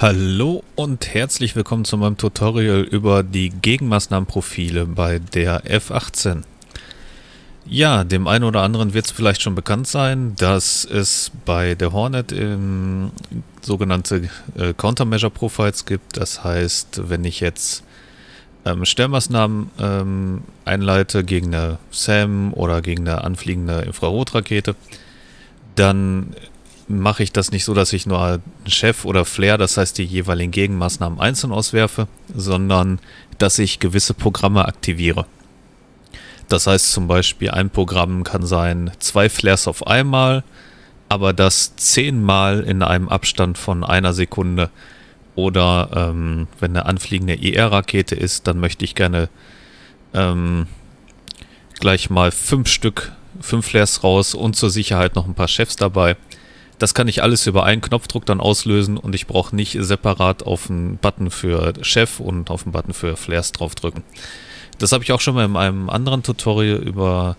Hallo und herzlich willkommen zu meinem Tutorial über die Gegenmaßnahmenprofile bei der F18. Ja, dem einen oder anderen wird es vielleicht schon bekannt sein, dass es bei der Hornet ähm, sogenannte äh, Countermeasure Profiles gibt. Das heißt, wenn ich jetzt ähm, Stellmaßnahmen ähm, einleite gegen eine SAM oder gegen eine anfliegende Infrarotrakete, dann mache ich das nicht so, dass ich nur Chef oder Flair, das heißt die jeweiligen Gegenmaßnahmen einzeln auswerfe, sondern dass ich gewisse Programme aktiviere. Das heißt zum Beispiel, ein Programm kann sein, zwei Flares auf einmal, aber das zehnmal in einem Abstand von einer Sekunde. Oder ähm, wenn eine anfliegende IR-Rakete ist, dann möchte ich gerne ähm, gleich mal fünf Stück, fünf Flares raus und zur Sicherheit noch ein paar Chefs dabei. Das kann ich alles über einen Knopfdruck dann auslösen und ich brauche nicht separat auf den Button für Chef und auf den Button für Flares draufdrücken. Das habe ich auch schon mal in einem anderen Tutorial über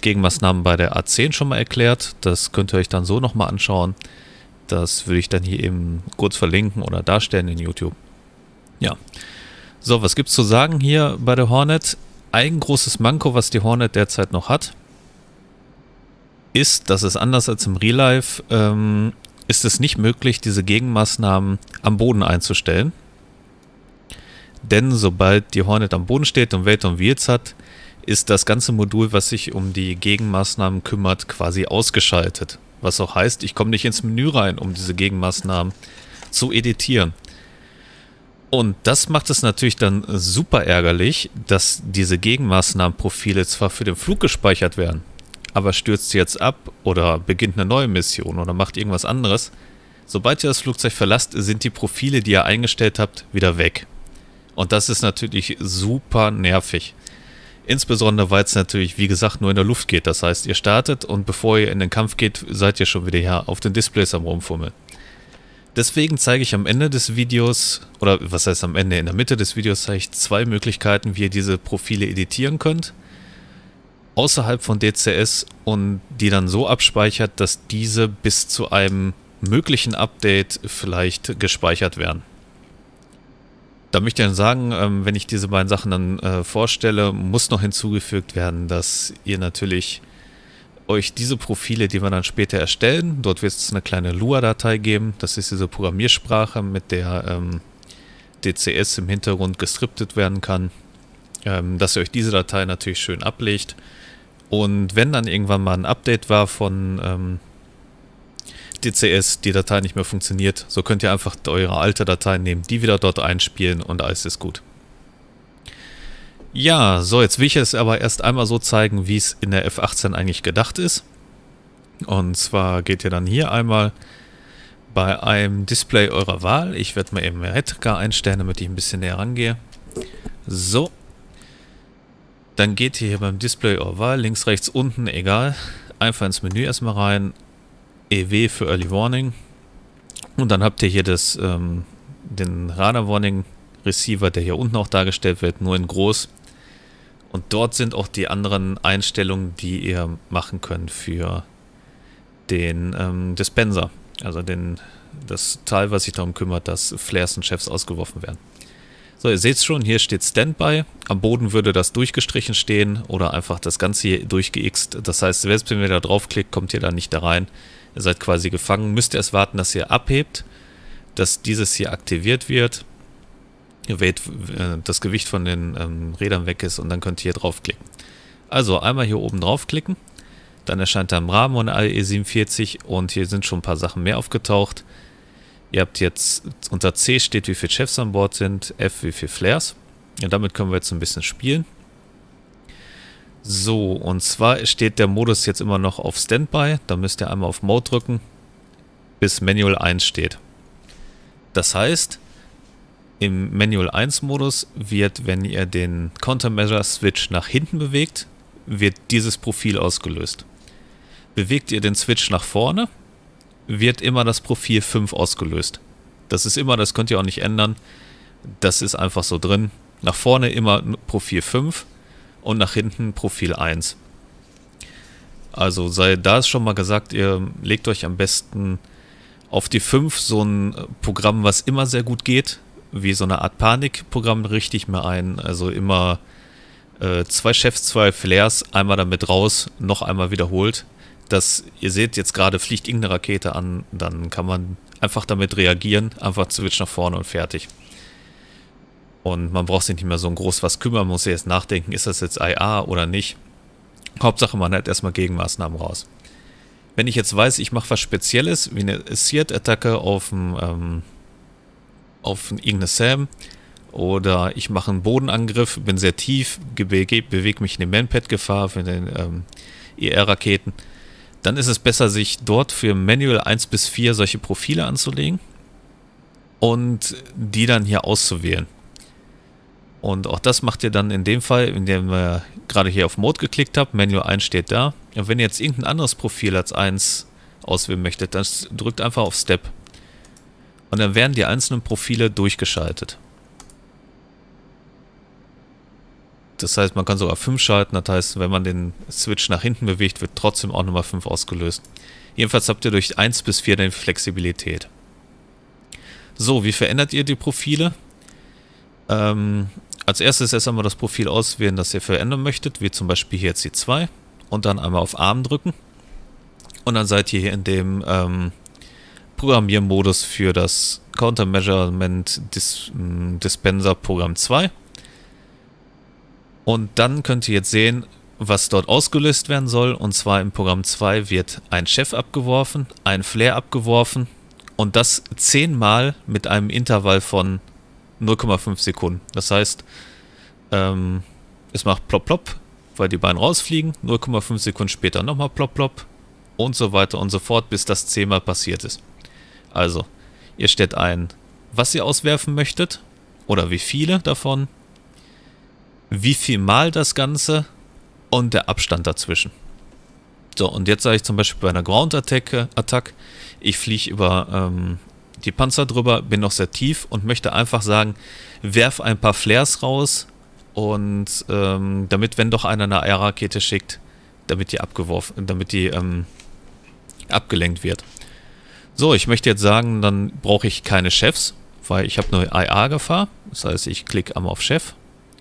Gegenmaßnahmen bei der A10 schon mal erklärt. Das könnt ihr euch dann so nochmal anschauen. Das würde ich dann hier eben kurz verlinken oder darstellen in YouTube. Ja. So, was gibt's zu sagen hier bei der Hornet? Ein großes Manko, was die Hornet derzeit noch hat, ist, dass es anders als im Real Life, ähm, ist es nicht möglich, diese Gegenmaßnahmen am Boden einzustellen. Denn sobald die Hornet am Boden steht und Welt und Wheels hat, ist das ganze Modul, was sich um die Gegenmaßnahmen kümmert, quasi ausgeschaltet. Was auch heißt, ich komme nicht ins Menü rein, um diese Gegenmaßnahmen zu editieren. Und das macht es natürlich dann super ärgerlich, dass diese Gegenmaßnahmenprofile zwar für den Flug gespeichert werden, aber stürzt jetzt ab oder beginnt eine neue Mission oder macht irgendwas anderes, sobald ihr das Flugzeug verlasst, sind die Profile, die ihr eingestellt habt, wieder weg. Und das ist natürlich super nervig. Insbesondere, weil es natürlich, wie gesagt, nur in der Luft geht. Das heißt, ihr startet und bevor ihr in den Kampf geht, seid ihr schon wieder hier auf den Displays am Rumfummeln. Deswegen zeige ich am Ende des Videos, oder was heißt am Ende, in der Mitte des Videos zeige ich zwei Möglichkeiten, wie ihr diese Profile editieren könnt außerhalb von DCS und die dann so abspeichert, dass diese bis zu einem möglichen Update vielleicht gespeichert werden. Da möchte ich dann sagen, ähm, wenn ich diese beiden Sachen dann äh, vorstelle, muss noch hinzugefügt werden, dass ihr natürlich euch diese Profile, die wir dann später erstellen, dort wird es eine kleine Lua-Datei geben. Das ist diese Programmiersprache, mit der ähm, DCS im Hintergrund gestriptet werden kann, ähm, dass ihr euch diese Datei natürlich schön ablegt und wenn dann irgendwann mal ein Update war von ähm, DCS, die Datei nicht mehr funktioniert, so könnt ihr einfach eure alte Datei nehmen, die wieder dort einspielen und alles ist gut. Ja, so, jetzt will ich es aber erst einmal so zeigen, wie es in der F18 eigentlich gedacht ist. Und zwar geht ihr dann hier einmal bei einem Display eurer Wahl. Ich werde mal eben Retka einstellen, damit ich ein bisschen näher rangehe. So, dann geht ihr hier beim Display Oval, links, rechts, unten, egal. Einfach ins Menü erstmal rein. EW für Early Warning. Und dann habt ihr hier das, ähm, den Radar Warning Receiver, der hier unten auch dargestellt wird, nur in groß. Und dort sind auch die anderen Einstellungen, die ihr machen könnt für den ähm, Dispenser. Also den, das Teil, was sich darum kümmert, dass Flares und Chefs ausgeworfen werden. So, ihr seht es schon, hier steht Standby. Am Boden würde das durchgestrichen stehen oder einfach das Ganze hier durchgeixt. Das heißt, selbst wenn ihr da draufklickt, kommt ihr da nicht da rein. Ihr seid quasi gefangen. Müsst ihr erst warten, dass ihr abhebt, dass dieses hier aktiviert wird. Ihr wählt, äh, das Gewicht von den ähm, Rädern weg ist und dann könnt ihr hier draufklicken. Also einmal hier oben draufklicken. Dann erscheint da ein Rahmen und AE47 und hier sind schon ein paar Sachen mehr aufgetaucht. Ihr habt jetzt, unter C steht, wie viele Chefs an Bord sind, F, wie viele Flares. Und damit können wir jetzt ein bisschen spielen. So, und zwar steht der Modus jetzt immer noch auf Standby. Da müsst ihr einmal auf Mode drücken, bis Manual 1 steht. Das heißt, im Manual 1 Modus wird, wenn ihr den Countermeasure Switch nach hinten bewegt, wird dieses Profil ausgelöst. Bewegt ihr den Switch nach vorne, wird immer das Profil 5 ausgelöst. Das ist immer, das könnt ihr auch nicht ändern. Das ist einfach so drin. Nach vorne immer Profil 5 und nach hinten Profil 1. Also sei da ist schon mal gesagt, ihr legt euch am besten auf die 5 so ein Programm, was immer sehr gut geht, wie so eine Art Panikprogramm richte ich mir ein. Also immer äh, zwei Chefs, zwei Flares, einmal damit raus, noch einmal wiederholt dass ihr seht, jetzt gerade fliegt irgendeine Rakete an, dann kann man einfach damit reagieren, einfach Switch nach vorne und fertig. Und man braucht sich nicht mehr so groß was kümmern, muss ja jetzt nachdenken, ist das jetzt IA oder nicht. Hauptsache, man hat erstmal Gegenmaßnahmen raus. Wenn ich jetzt weiß, ich mache was Spezielles, wie eine Seared-Attacke auf, ein, ähm, auf irgendeine Sam, oder ich mache einen Bodenangriff, bin sehr tief, bewege beweg mich in den Manpad-Gefahr für den ähm, IR-Raketen, e dann ist es besser, sich dort für Manual 1 bis 4 solche Profile anzulegen und die dann hier auszuwählen. Und auch das macht ihr dann in dem Fall, in dem ihr gerade hier auf Mode geklickt habt, Manual 1 steht da. Und wenn ihr jetzt irgendein anderes Profil als 1 auswählen möchtet, dann drückt einfach auf Step. Und dann werden die einzelnen Profile durchgeschaltet. Das heißt, man kann sogar 5 schalten. Das heißt, wenn man den Switch nach hinten bewegt, wird trotzdem auch nochmal 5 ausgelöst. Jedenfalls habt ihr durch 1 bis 4 dann Flexibilität. So, wie verändert ihr die Profile? Ähm, als erstes erst einmal das Profil auswählen, das ihr verändern möchtet, wie zum Beispiel hier jetzt die 2. Und dann einmal auf Arm drücken. Und dann seid ihr hier in dem ähm, Programmiermodus für das Countermeasurement Dis hm, Dispenser Programm 2. Und dann könnt ihr jetzt sehen, was dort ausgelöst werden soll. Und zwar im Programm 2 wird ein Chef abgeworfen, ein Flair abgeworfen und das zehnmal mit einem Intervall von 0,5 Sekunden. Das heißt, ähm, es macht plopp plopp, weil die beiden rausfliegen, 0,5 Sekunden später nochmal plopp plopp und so weiter und so fort, bis das zehnmal passiert ist. Also, ihr stellt ein, was ihr auswerfen möchtet oder wie viele davon wie viel Mal das Ganze und der Abstand dazwischen. So, und jetzt sage ich zum Beispiel bei einer Ground Attack, Attack ich fliege über ähm, die Panzer drüber, bin noch sehr tief und möchte einfach sagen, werf ein paar Flares raus und ähm, damit, wenn doch einer eine AR-Rakete schickt, damit die abgeworfen, damit die ähm, abgelenkt wird. So, ich möchte jetzt sagen, dann brauche ich keine Chefs, weil ich habe eine IR-Gefahr. Das heißt, ich klicke einmal auf Chef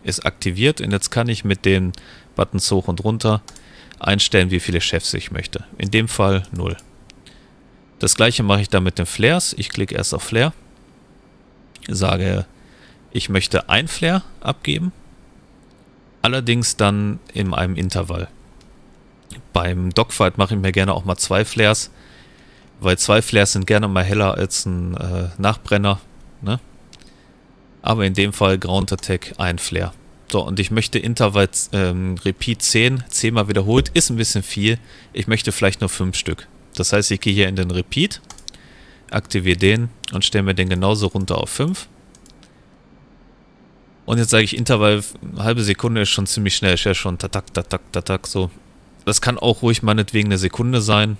ist aktiviert und jetzt kann ich mit den Buttons hoch und runter einstellen, wie viele Chefs ich möchte. In dem Fall 0. Das gleiche mache ich dann mit den Flares. Ich klicke erst auf Flare, sage, ich möchte ein Flare abgeben, allerdings dann in einem Intervall. Beim Dogfight mache ich mir gerne auch mal zwei Flares, weil zwei Flares sind gerne mal heller als ein äh, Nachbrenner. Ne? Aber in dem Fall Ground Attack, ein Flare. So, und ich möchte Intervall ähm, Repeat 10, 10 mal wiederholt, ist ein bisschen viel. Ich möchte vielleicht nur 5 Stück. Das heißt, ich gehe hier in den Repeat, aktiviere den und stelle mir den genauso runter auf 5. Und jetzt sage ich Intervall, halbe Sekunde ist schon ziemlich schnell, ist ja schon tatak, tatak, tatak, so. Das kann auch ruhig meinetwegen eine Sekunde sein,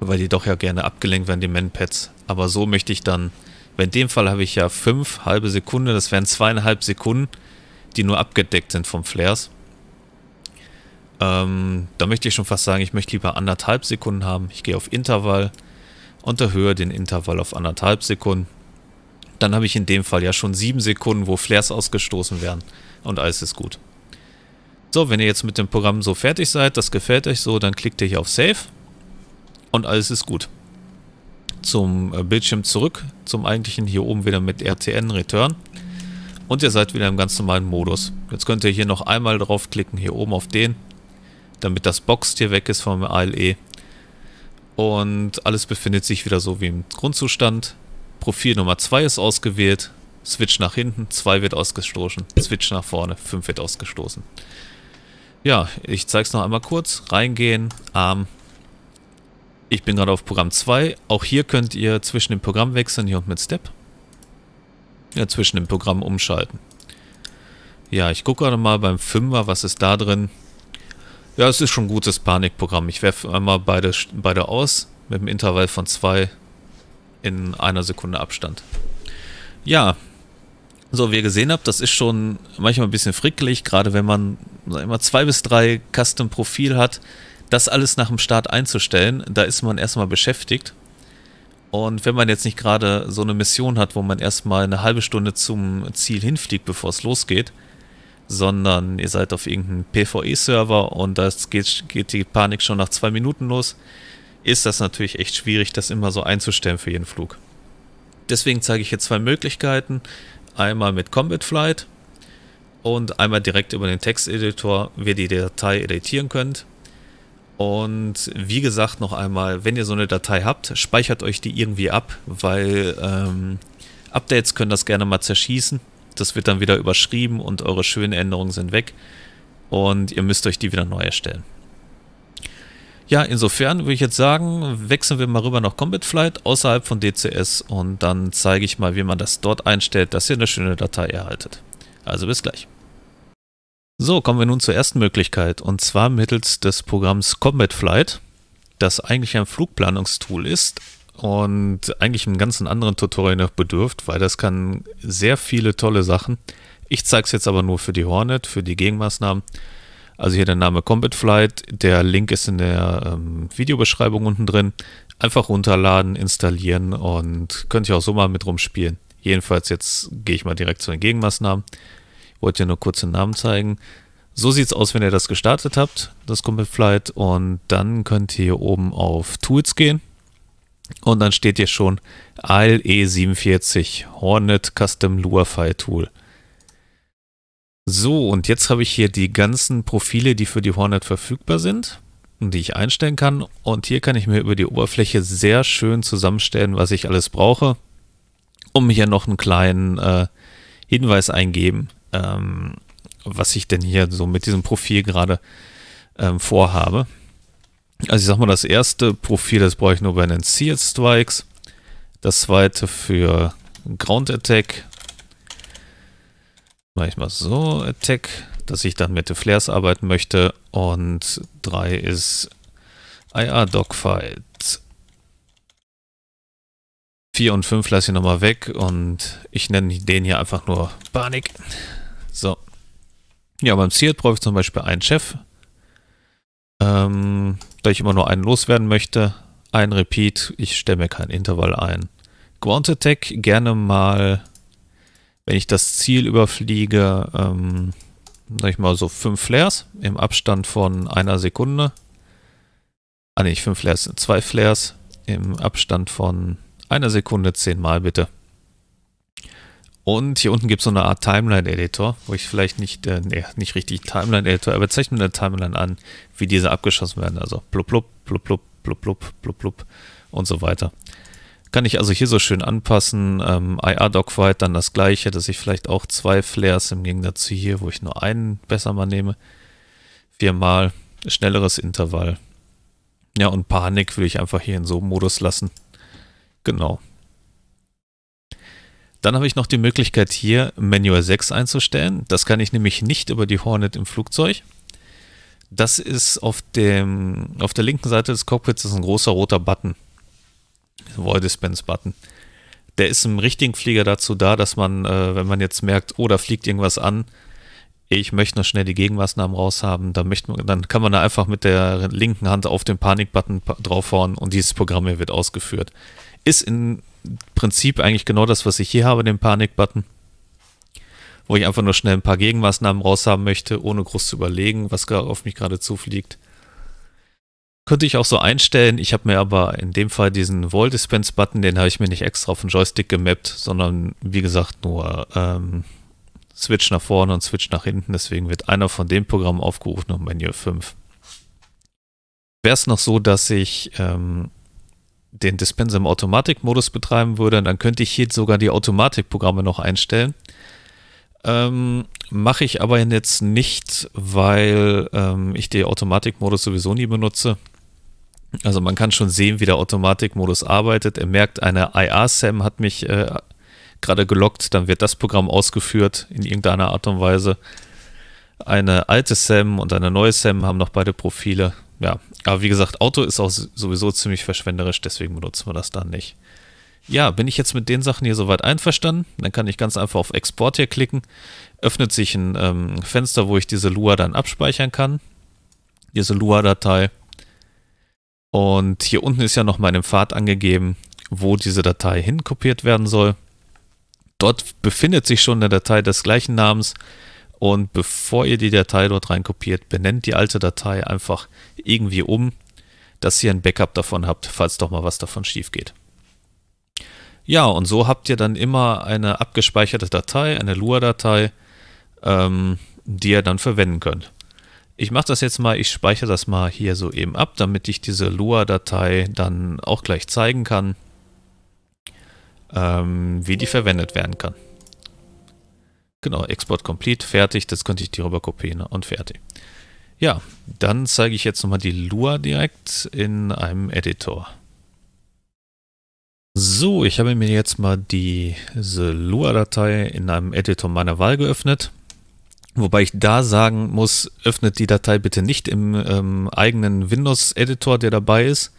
weil die doch ja gerne abgelenkt werden, die Manpads. Aber so möchte ich dann in dem Fall habe ich ja fünf halbe Sekunden, das wären zweieinhalb Sekunden, die nur abgedeckt sind vom Flares. Ähm, da möchte ich schon fast sagen, ich möchte lieber anderthalb Sekunden haben. Ich gehe auf Intervall und erhöhe den Intervall auf anderthalb Sekunden. Dann habe ich in dem Fall ja schon sieben Sekunden, wo Flares ausgestoßen werden und alles ist gut. So, wenn ihr jetzt mit dem Programm so fertig seid, das gefällt euch so, dann klickt ihr hier auf Save und alles ist gut zum äh, Bildschirm zurück, zum eigentlichen, hier oben wieder mit RTN Return. Und ihr seid wieder im ganz normalen Modus. Jetzt könnt ihr hier noch einmal draufklicken, hier oben auf den, damit das Box hier weg ist vom ALE. Und alles befindet sich wieder so wie im Grundzustand. Profil Nummer 2 ist ausgewählt, Switch nach hinten, 2 wird ausgestoßen, Switch nach vorne, 5 wird ausgestoßen. Ja, ich zeige es noch einmal kurz. Reingehen, Arm, ich bin gerade auf Programm 2. Auch hier könnt ihr zwischen dem Programm wechseln, hier und mit Step. Ja, zwischen dem Programm umschalten. Ja, ich gucke gerade mal beim 5er, was ist da drin. Ja, es ist schon ein gutes Panikprogramm. Ich werfe einmal beide, beide aus mit einem Intervall von 2 in einer Sekunde Abstand. Ja, so wie ihr gesehen habt, das ist schon manchmal ein bisschen frickelig, gerade wenn man immer zwei bis drei Custom-Profil hat, das alles nach dem Start einzustellen, da ist man erstmal beschäftigt. Und wenn man jetzt nicht gerade so eine Mission hat, wo man erstmal eine halbe Stunde zum Ziel hinfliegt, bevor es losgeht, sondern ihr seid auf irgendeinem PvE-Server und da geht, geht die Panik schon nach zwei Minuten los, ist das natürlich echt schwierig, das immer so einzustellen für jeden Flug. Deswegen zeige ich jetzt zwei Möglichkeiten. Einmal mit Combat Flight und einmal direkt über den Texteditor, wie ihr die Datei editieren könnt. Und wie gesagt, noch einmal, wenn ihr so eine Datei habt, speichert euch die irgendwie ab, weil ähm, Updates können das gerne mal zerschießen. Das wird dann wieder überschrieben und eure schönen Änderungen sind weg. Und ihr müsst euch die wieder neu erstellen. Ja, insofern würde ich jetzt sagen, wechseln wir mal rüber nach Combat Flight außerhalb von DCS und dann zeige ich mal, wie man das dort einstellt, dass ihr eine schöne Datei erhaltet. Also bis gleich. So, kommen wir nun zur ersten Möglichkeit und zwar mittels des Programms Combat Flight, das eigentlich ein Flugplanungstool ist und eigentlich einen ganzen anderen Tutorial noch bedürft, weil das kann sehr viele tolle Sachen. Ich zeige es jetzt aber nur für die Hornet, für die Gegenmaßnahmen. Also hier der Name Combat Flight, der Link ist in der ähm, Videobeschreibung unten drin. Einfach runterladen, installieren und könnt ihr auch so mal mit rumspielen. Jedenfalls jetzt gehe ich mal direkt zu den Gegenmaßnahmen. Wollte ja nur kurz den Namen zeigen. So sieht es aus, wenn ihr das gestartet habt, das Commit Flight. Und dann könnt ihr hier oben auf Tools gehen. Und dann steht hier schon ALE47 e Hornet Custom Luafy Tool. So, und jetzt habe ich hier die ganzen Profile, die für die Hornet verfügbar sind und die ich einstellen kann. Und hier kann ich mir über die Oberfläche sehr schön zusammenstellen, was ich alles brauche, um hier noch einen kleinen äh, Hinweis eingeben, ähm, was ich denn hier so mit diesem Profil gerade ähm, vorhabe. Also ich sag mal, das erste Profil, das brauche ich nur bei den Sealed Strikes. Das zweite für Ground Attack. Mache ich mal so Attack, dass ich dann mit den Flares arbeiten möchte. Und drei ist IR Dogfight. 4 und 5 lasse ich nochmal weg und ich nenne den hier einfach nur Panik. So. Ja, beim Sealed brauche ich zum Beispiel einen Chef. Ähm, da ich immer nur einen loswerden möchte. Ein Repeat, ich stelle mir kein Intervall ein. Ground Attack gerne mal, wenn ich das Ziel überfliege, ähm, sag ich mal so fünf Flares im Abstand von einer Sekunde. Ah ne, fünf Flares, zwei Flares im Abstand von einer Sekunde zehnmal bitte. Und hier unten gibt es so eine Art Timeline-Editor, wo ich vielleicht nicht, äh, nee, nicht richtig Timeline-Editor, aber zeige mir eine Timeline an, wie diese abgeschossen werden. Also blub, blub, blub, blub, blub, blub, blub, blub und so weiter. Kann ich also hier so schön anpassen. Ähm, IR-Dogfight halt dann das gleiche, dass ich vielleicht auch zwei Flares im Gegensatz zu hier, wo ich nur einen besser mal nehme. Viermal, schnelleres Intervall. Ja, und Panik will ich einfach hier in so einem Modus lassen. Genau. Dann habe ich noch die Möglichkeit hier Manual 6 einzustellen. Das kann ich nämlich nicht über die Hornet im Flugzeug. Das ist auf, dem, auf der linken Seite des Cockpits ist ein großer roter Button. Void Dispense Button. Der ist im richtigen Flieger dazu da, dass man, äh, wenn man jetzt merkt, oh, da fliegt irgendwas an, ich möchte noch schnell die Gegenmaßnahmen raushaben, dann, möchte man, dann kann man da einfach mit der linken Hand auf den Panikbutton draufhauen und dieses Programm hier wird ausgeführt ist im Prinzip eigentlich genau das, was ich hier habe, den Panik-Button, wo ich einfach nur schnell ein paar Gegenmaßnahmen raushaben möchte, ohne groß zu überlegen, was auf mich gerade zufliegt. Könnte ich auch so einstellen. Ich habe mir aber in dem Fall diesen Wall Dispense Button, den habe ich mir nicht extra auf den Joystick gemappt, sondern wie gesagt nur ähm, Switch nach vorne und Switch nach hinten. Deswegen wird einer von dem Programm aufgerufen und Menü 5. Wäre es noch so, dass ich ähm, den Dispenser im Automatikmodus betreiben würde, dann könnte ich hier sogar die Automatikprogramme noch einstellen. Ähm, Mache ich aber jetzt nicht, weil ähm, ich den Automatikmodus sowieso nie benutze. Also man kann schon sehen, wie der Automatikmodus arbeitet. Er merkt, eine IA-SAM hat mich äh, gerade gelockt, dann wird das Programm ausgeführt in irgendeiner Art und Weise. Eine alte SAM und eine neue SAM haben noch beide Profile ja, aber wie gesagt, Auto ist auch sowieso ziemlich verschwenderisch, deswegen benutzen wir das dann nicht. Ja, bin ich jetzt mit den Sachen hier soweit einverstanden? Dann kann ich ganz einfach auf Export hier klicken. Öffnet sich ein ähm, Fenster, wo ich diese Lua dann abspeichern kann. Diese Lua-Datei. Und hier unten ist ja noch mal in Pfad angegeben, wo diese Datei hinkopiert werden soll. Dort befindet sich schon eine Datei des gleichen Namens, und bevor ihr die Datei dort reinkopiert, benennt die alte Datei einfach irgendwie um, dass ihr ein Backup davon habt, falls doch mal was davon schief geht. Ja, und so habt ihr dann immer eine abgespeicherte Datei, eine Lua-Datei, ähm, die ihr dann verwenden könnt. Ich mache das jetzt mal, ich speichere das mal hier so eben ab, damit ich diese Lua-Datei dann auch gleich zeigen kann, ähm, wie die verwendet werden kann. Genau, Export Complete, fertig, das könnte ich dir rüber kopieren und fertig. Ja, dann zeige ich jetzt nochmal die Lua direkt in einem Editor. So, ich habe mir jetzt mal diese Lua-Datei in einem Editor meiner Wahl geöffnet. Wobei ich da sagen muss, öffnet die Datei bitte nicht im ähm, eigenen Windows-Editor, der dabei ist,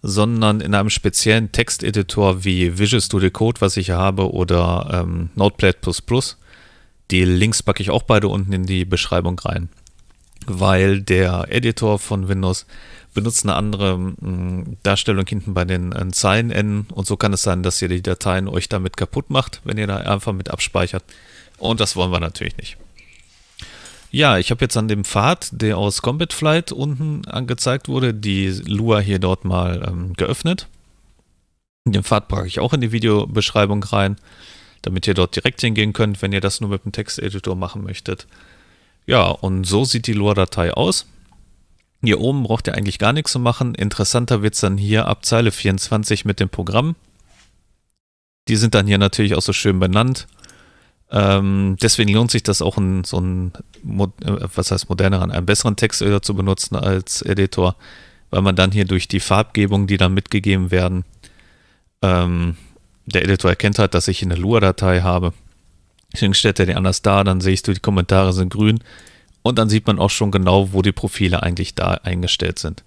sondern in einem speziellen Texteditor wie Visual Studio Code, was ich hier habe, oder ähm, Notepad++. Die Links packe ich auch beide unten in die Beschreibung rein, weil der Editor von Windows benutzt eine andere mh, mm, Darstellung hinten bei den äh, Zeilenenden und so kann es sein, dass ihr die Dateien euch damit kaputt macht, wenn ihr da einfach mit abspeichert. Und das wollen wir natürlich nicht. Ja, ich habe jetzt an dem Pfad, der aus Combat Flight unten angezeigt wurde, die Lua hier dort mal ähm, geöffnet. Den Pfad packe ich auch in die Videobeschreibung rein damit ihr dort direkt hingehen könnt, wenn ihr das nur mit dem Texteditor machen möchtet. Ja, und so sieht die Lore-Datei aus. Hier oben braucht ihr eigentlich gar nichts zu machen. Interessanter wird es dann hier ab Zeile 24 mit dem Programm. Die sind dann hier natürlich auch so schön benannt. Ähm, deswegen lohnt sich das auch, in, so einen, äh, was heißt moderneren, einen besseren Texteditor zu benutzen als Editor, weil man dann hier durch die Farbgebung, die dann mitgegeben werden, ähm, der Editor erkennt halt, dass ich eine Lua-Datei habe. Deswegen stellt er die anders da, dann sehe ich, die Kommentare sind grün und dann sieht man auch schon genau, wo die Profile eigentlich da eingestellt sind.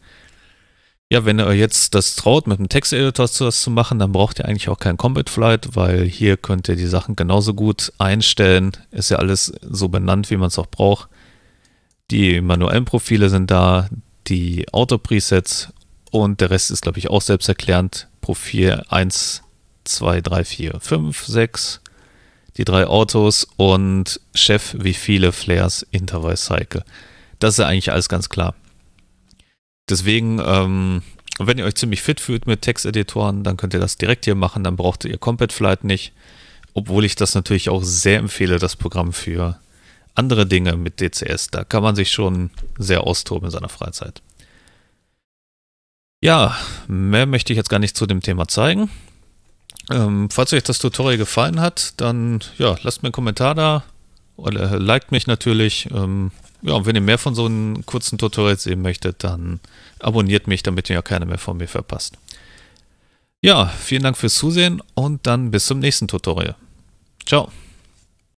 Ja, wenn ihr jetzt das traut, mit dem Texteditor das zu machen, dann braucht ihr eigentlich auch keinen Combat Flight, weil hier könnt ihr die Sachen genauso gut einstellen. Ist ja alles so benannt, wie man es auch braucht. Die manuellen Profile sind da, die Auto-Presets und der Rest ist, glaube ich, auch selbsterklärend. Profil 1 2, 3, 4, 5, 6, die drei Autos und Chef, wie viele Flares Intervice Cycle. Das ist ja eigentlich alles ganz klar. Deswegen, ähm, wenn ihr euch ziemlich fit fühlt mit Texteditoren, dann könnt ihr das direkt hier machen, dann braucht ihr Combat Flight nicht. Obwohl ich das natürlich auch sehr empfehle, das Programm für andere Dinge mit DCS. Da kann man sich schon sehr austoben in seiner Freizeit. Ja, mehr möchte ich jetzt gar nicht zu dem Thema zeigen. Ähm, falls euch das Tutorial gefallen hat, dann ja, lasst mir einen Kommentar da oder liked mich natürlich. Ähm, ja, und wenn ihr mehr von so einem kurzen Tutorial sehen möchtet, dann abonniert mich, damit ihr ja keine mehr von mir verpasst. Ja, vielen Dank fürs Zusehen und dann bis zum nächsten Tutorial. Ciao.